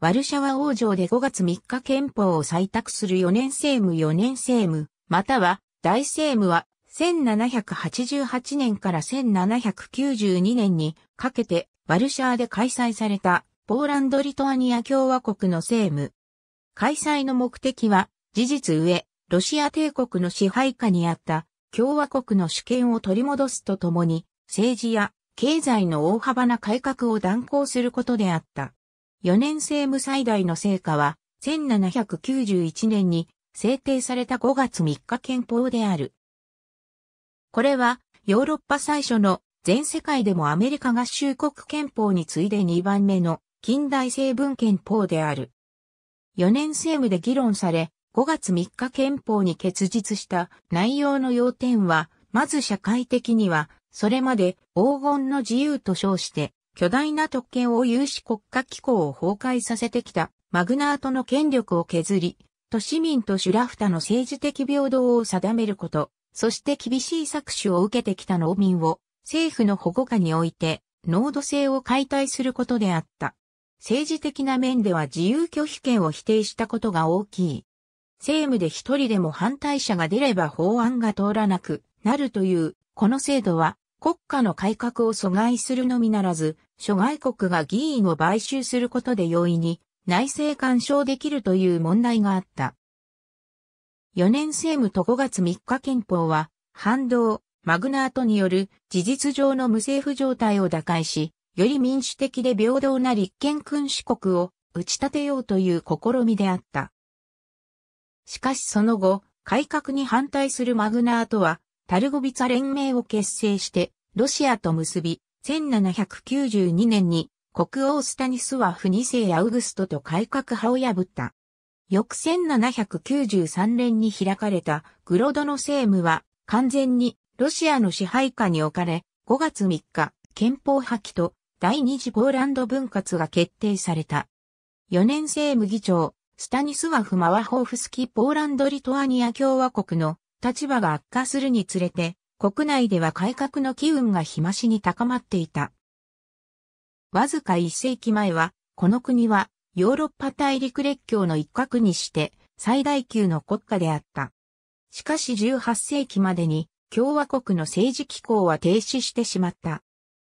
ワルシャワ王城で5月3日憲法を採択する4年政務4年政務、または大政務は1788年から1792年にかけてワルシャワで開催されたポーランド・リトアニア共和国の政務。開催の目的は事実上、ロシア帝国の支配下にあった共和国の主権を取り戻すとともに政治や経済の大幅な改革を断行することであった。4年政務最大の成果は、1791年に制定された5月3日憲法である。これは、ヨーロッパ最初の全世界でもアメリカ合衆国憲法に次いで2番目の近代成文憲法である。4年政務で議論され、5月3日憲法に結実した内容の要点は、まず社会的には、それまで黄金の自由と称して、巨大な特権を有し国家機構を崩壊させてきたマグナートの権力を削り、都市民とシュラフタの政治的平等を定めること、そして厳しい搾取を受けてきた農民を政府の保護下において、濃度性を解体することであった。政治的な面では自由拒否権を否定したことが大きい。政務で一人でも反対者が出れば法案が通らなくなるという、この制度は国家の改革を阻害するのみならず、諸外国が議員を買収することで容易に内政干渉できるという問題があった。4年政務と5月3日憲法は、反動、マグナートによる事実上の無政府状態を打開し、より民主的で平等な立憲君主国を打ち立てようという試みであった。しかしその後、改革に反対するマグナートは、タルゴビツァ連盟を結成して、ロシアと結び、1792年に国王スタニスワフ2世アウグストと改革派を破った。翌1793年に開かれたグロドの政務は完全にロシアの支配下に置かれ、5月3日、憲法破棄と第二次ポーランド分割が決定された。4年政務議長、スタニスワフ・マワホーフスキーポーランド・リトアニア共和国の立場が悪化するにつれて、国内では改革の機運が日増しに高まっていた。わずか一世紀前は、この国はヨーロッパ大陸列強の一角にして最大級の国家であった。しかし18世紀までに共和国の政治機構は停止してしまった。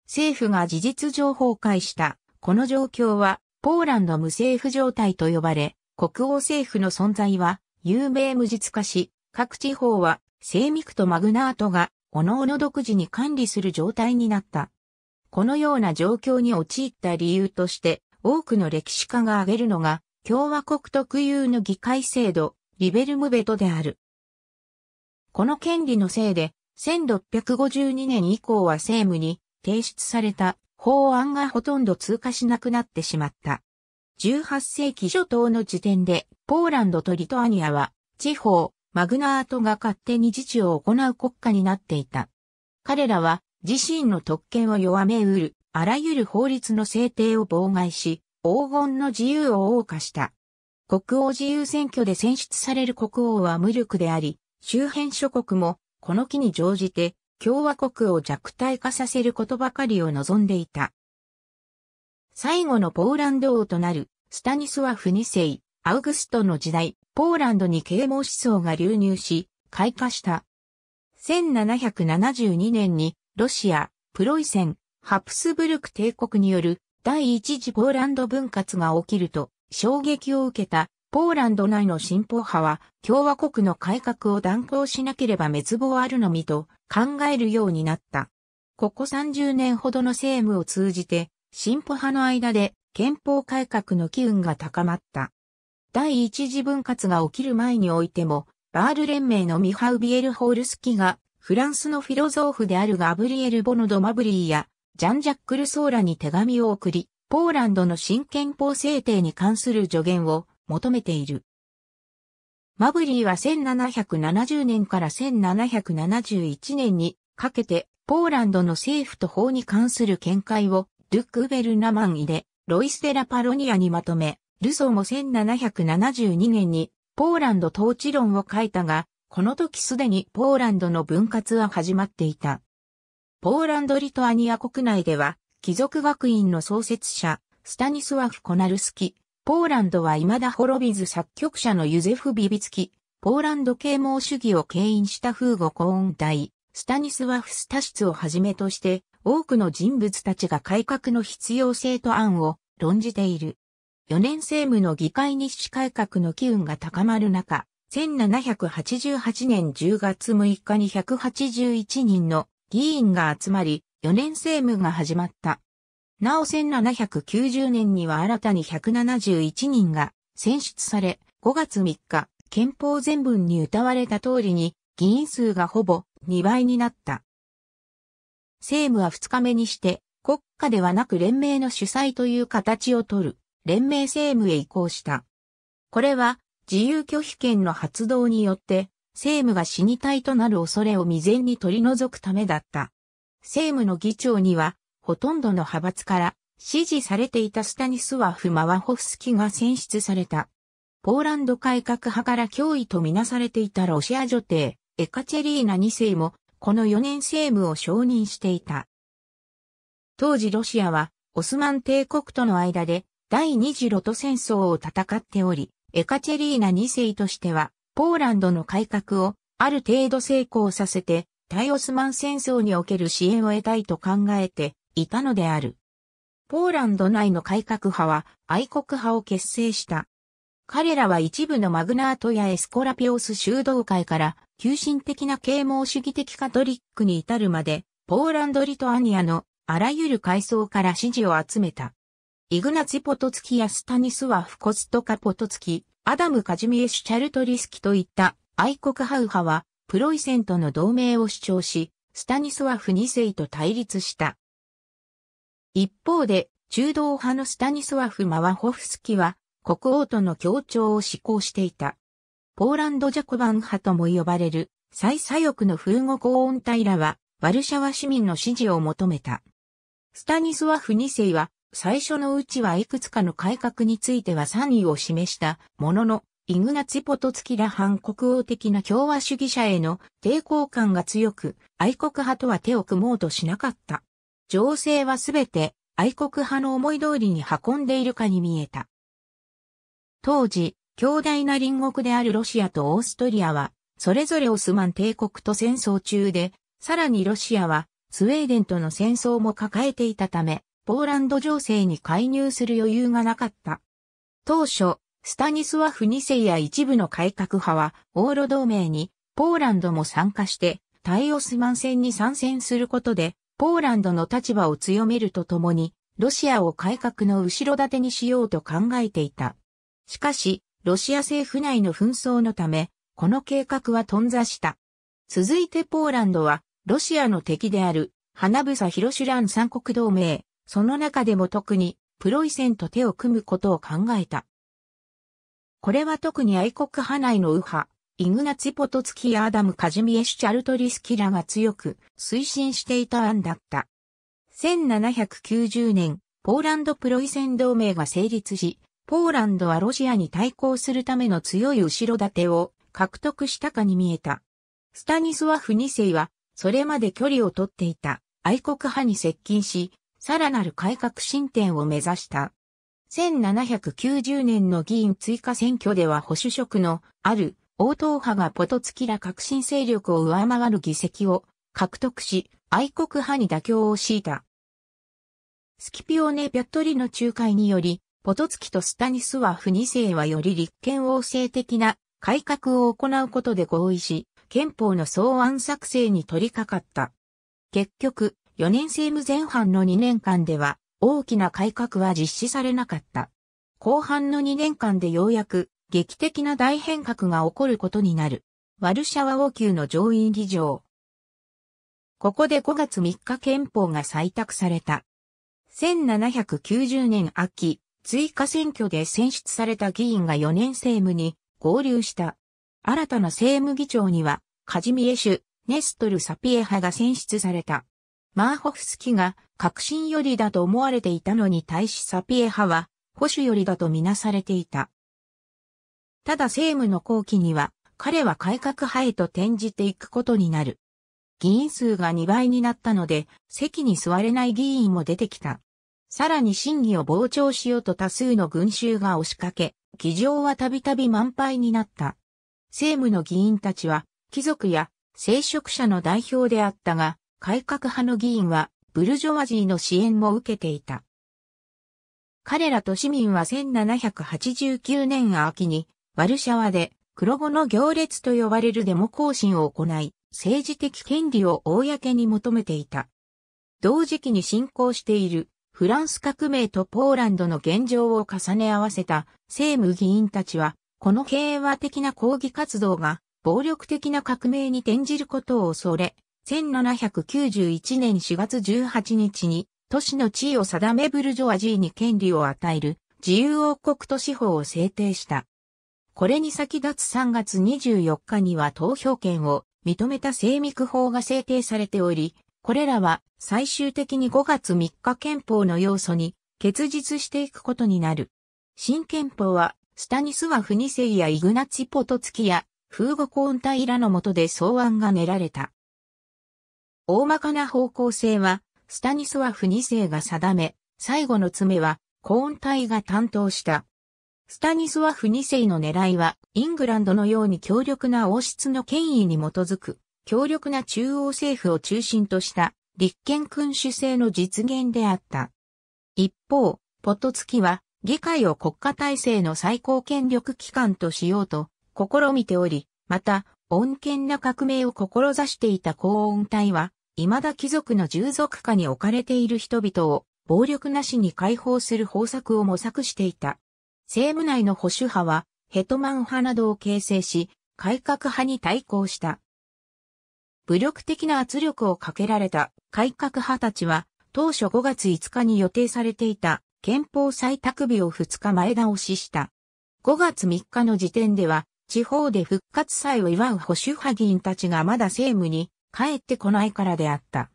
政府が事実上崩壊したこの状況はポーランド無政府状態と呼ばれ、国王政府の存在は有名無実化し、各地方はセーミクとマグナートが、おのおの独自に管理する状態になった。このような状況に陥った理由として、多くの歴史家が挙げるのが、共和国特有の議会制度、リベルムベトである。この権利のせいで、1652年以降は政務に提出された法案がほとんど通過しなくなってしまった。18世紀初頭の時点で、ポーランドとリトアニアは、地方、マグナートが勝手に自治を行う国家になっていた。彼らは自身の特権を弱めうる、あらゆる法律の制定を妨害し、黄金の自由を謳歌した。国王自由選挙で選出される国王は無力であり、周辺諸国もこの機に乗じて共和国を弱体化させることばかりを望んでいた。最後のポーランド王となるスタニスワフ2世、アウグストの時代、ポーランドに啓蒙思想が流入し、開花した。1772年に、ロシア、プロイセン、ハプスブルク帝国による第一次ポーランド分割が起きると衝撃を受けたポーランド内の進歩派は共和国の改革を断行しなければ滅亡あるのみと考えるようになった。ここ30年ほどの政務を通じて進歩派の間で憲法改革の機運が高まった。第一次分割が起きる前においても、バール連盟のミハウ・ビエル・ホールスキが、フランスのフィロゾーフであるガブリエル・ボノド・マブリーや、ジャン・ジャックル・ソーラに手紙を送り、ポーランドの新憲法制定に関する助言を求めている。マブリーは1770年から1771年にかけて、ポーランドの政府と法に関する見解を、ドゥック・ベル・ナマンイで、ロイス・デラ・パロニアにまとめ、ルソーも1772年にポーランド統治論を書いたが、この時すでにポーランドの分割は始まっていた。ポーランド・リトアニア国内では、貴族学院の創設者、スタニスワフ・コナルスキ、ポーランドは未だ滅びず作曲者のユゼフ・ビビツキ、ポーランド啓蒙主義を牽引したフーゴ・コーン大、スタニスワフ・スタシツをはじめとして、多くの人物たちが改革の必要性と案を論じている。4年政務の議会日誌改革の機運が高まる中、1788年10月6日に181人の議員が集まり、4年政務が始まった。なお1790年には新たに171人が選出され、5月3日、憲法全文に歌われた通りに、議員数がほぼ2倍になった。政務は2日目にして、国家ではなく連盟の主催という形をとる。連盟政務へ移行した。これは自由拒否権の発動によって政務が死に体となる恐れを未然に取り除くためだった。政務の議長にはほとんどの派閥から支持されていたスタニスワフ・マワホフスキが選出された。ポーランド改革派から脅威とみなされていたロシア女帝、エカチェリーナ2世も、この4年政務を承認していた。当時ロシアは、オスマン帝国との間で、第二次ロト戦争を戦っており、エカチェリーナ2世としては、ポーランドの改革をある程度成功させて、対オスマン戦争における支援を得たいと考えていたのである。ポーランド内の改革派は愛国派を結成した。彼らは一部のマグナートやエスコラピオス修道会から急進的な啓蒙主義的カトリックに至るまで、ポーランド・リトアニアのあらゆる階層から支持を集めた。イグナツィ・ポトツキやスタニスワフ・コストカ・ポトツキ、アダム・カジミエシュ・チャルトリスキといった愛国ハウ派は、プロイセンとの同盟を主張し、スタニスワフ2世と対立した。一方で、中道派のスタニスワフ・マワホフスキは、国王との協調を施行していた。ポーランド・ジャコバン派とも呼ばれる、最左翼の風語高音隊らは、ワルシャワ市民の支持を求めた。スタニスワフ2世は、最初のうちはいくつかの改革については賛意を示したものの、イグナツィポトツキラ反国王的な共和主義者への抵抗感が強く、愛国派とは手を組もうとしなかった。情勢はすべて愛国派の思い通りに運んでいるかに見えた。当時、強大な隣国であるロシアとオーストリアは、それぞれオスマン帝国と戦争中で、さらにロシアはスウェーデンとの戦争も抱えていたため、ポーランド情勢に介入する余裕がなかった。当初、スタニスワフ2世や一部の改革派は、オーロ同盟に、ポーランドも参加して、タイオスマン戦に参戦することで、ポーランドの立場を強めるとともに、ロシアを改革の後ろ盾にしようと考えていた。しかし、ロシア政府内の紛争のため、この計画は頓挫した。続いてポーランドは、ロシアの敵である、花房広シュラン三国同盟、その中でも特にプロイセンと手を組むことを考えた。これは特に愛国派内の右派、イグナツ・ポトツキ・アーダム・カジミエシュ・チャルトリスキラが強く推進していた案だった。1790年、ポーランド・プロイセン同盟が成立し、ポーランドはロシアに対抗するための強い後ろ盾を獲得したかに見えた。スタニスワフ2世は、それまで距離を取っていた愛国派に接近し、さらなる改革進展を目指した。1790年の議員追加選挙では保守色のある応答派がポトツキら革新勢力を上回る議席を獲得し、愛国派に妥協を強いた。スキピオネ・ピャットリの仲介により、ポトツキとスタニスワフ2世はより立憲王政的な改革を行うことで合意し、憲法の草案作成に取り掛かった。結局、4年政務前半の2年間では大きな改革は実施されなかった。後半の2年間でようやく劇的な大変革が起こることになる。ワルシャワ王宮の上院議場。ここで5月3日憲法が採択された。1790年秋、追加選挙で選出された議員が4年政務に合流した。新たな政務議長には、カジミエシュ、ネストル・サピエ派が選出された。マーホフスキが革新よりだと思われていたのに対しサピエ派は保守よりだとみなされていた。ただ政務の後期には彼は改革派へと転じていくことになる。議員数が2倍になったので席に座れない議員も出てきた。さらに審議を傍聴しようと多数の群衆が押しかけ、議場はたびたび満杯になった。政務の議員たちは貴族や聖職者の代表であったが、改革派の議員はブルジョワジーの支援も受けていた。彼らと市民は1789年秋にワルシャワで黒子の行列と呼ばれるデモ行進を行い、政治的権利を公に求めていた。同時期に進行しているフランス革命とポーランドの現状を重ね合わせた政務議員たちは、この平和的な抗議活動が暴力的な革命に転じることを恐れ、1791年4月18日に、都市の地位を定めブルジョアジーに権利を与える自由王国都市法を制定した。これに先立つ3月24日には投票権を認めた精密法が制定されており、これらは最終的に5月3日憲法の要素に結実していくことになる。新憲法はスタニスワフ2世やイグナツィポトツキやフーゴコーンタイらの下で草案が練られた。大まかな方向性は、スタニスワフ2世が定め、最後の詰めは、コーン隊が担当した。スタニスワフ2世の狙いは、イングランドのように強力な王室の権威に基づく、強力な中央政府を中心とした、立憲君主制の実現であった。一方、ポトツキは、議会を国家体制の最高権力機関としようと、試みており、また、穏健な革命を志していた高音隊は、未だ貴族の従属下に置かれている人々を暴力なしに解放する方策を模索していた。政務内の保守派は、ヘトマン派などを形成し、改革派に対抗した。武力的な圧力をかけられた改革派たちは、当初5月5日に予定されていた憲法採択日を2日前倒しした。5月3日の時点では、地方で復活祭を祝う保守派議員たちがまだ政務に帰ってこないからであった。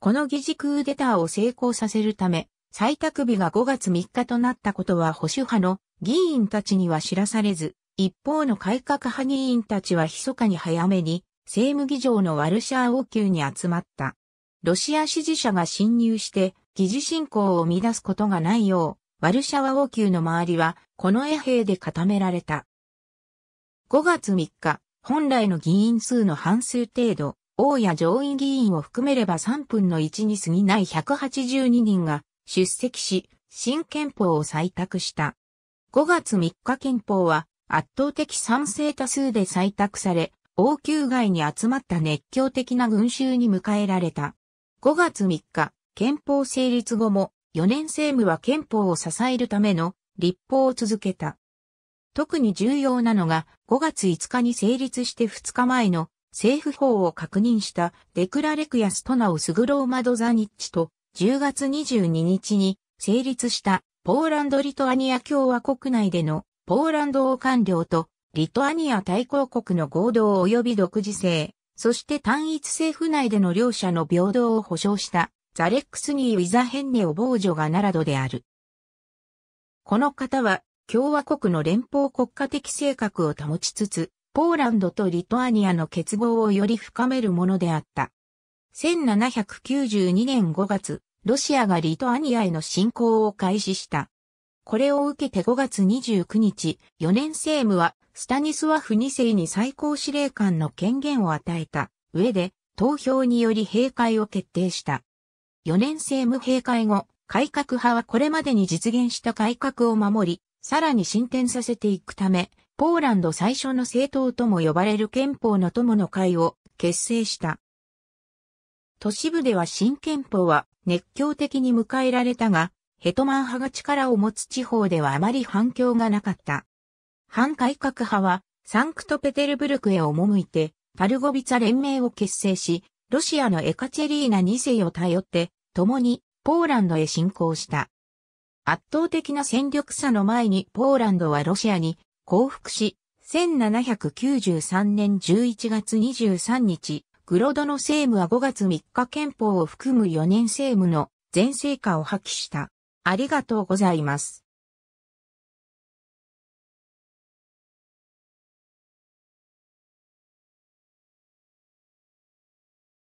この議事クーデターを成功させるため、採択日が5月3日となったことは保守派の議員たちには知らされず、一方の改革派議員たちは密かに早めに政務議場のワルシャー王宮に集まった。ロシア支持者が侵入して議事進行を乱すことがないよう、ワルシャワ王宮の周りはこの衛兵で固められた。5月3日、本来の議員数の半数程度、王や上院議員を含めれば3分の1に過ぎない182人が出席し、新憲法を採択した。5月3日憲法は圧倒的賛成多数で採択され、王宮外に集まった熱狂的な群衆に迎えられた。5月3日、憲法成立後も4年政務は憲法を支えるための立法を続けた。特に重要なのが5月5日に成立して2日前の政府法を確認したデクラレクヤストナウスグローマドザニッチと10月22日に成立したポーランド・リトアニア共和国内でのポーランド王官僚とリトアニア対抗国の合同及び独自性、そして単一政府内での両者の平等を保障したザレックスニー・ウィザヘンネオジョ・がならどである。この方は共和国の連邦国家的性格を保ちつつ、ポーランドとリトアニアの結合をより深めるものであった。1792年5月、ロシアがリトアニアへの侵攻を開始した。これを受けて5月29日、4年政務はスタニスワフ2世に最高司令官の権限を与えた上で、投票により閉会を決定した。4年政務閉会後、改革派はこれまでに実現した改革を守り、さらに進展させていくため、ポーランド最初の政党とも呼ばれる憲法の友の会を結成した。都市部では新憲法は熱狂的に迎えられたが、ヘトマン派が力を持つ地方ではあまり反響がなかった。反改革派はサンクトペテルブルクへ赴いて、パルゴビツァ連盟を結成し、ロシアのエカチェリーナ2世を頼って、共にポーランドへ侵攻した。圧倒的な戦力差の前にポーランドはロシアに降伏し、1793年11月23日、グロドの政務は5月3日憲法を含む4年政務の全成果を破棄した。ありがとうございます。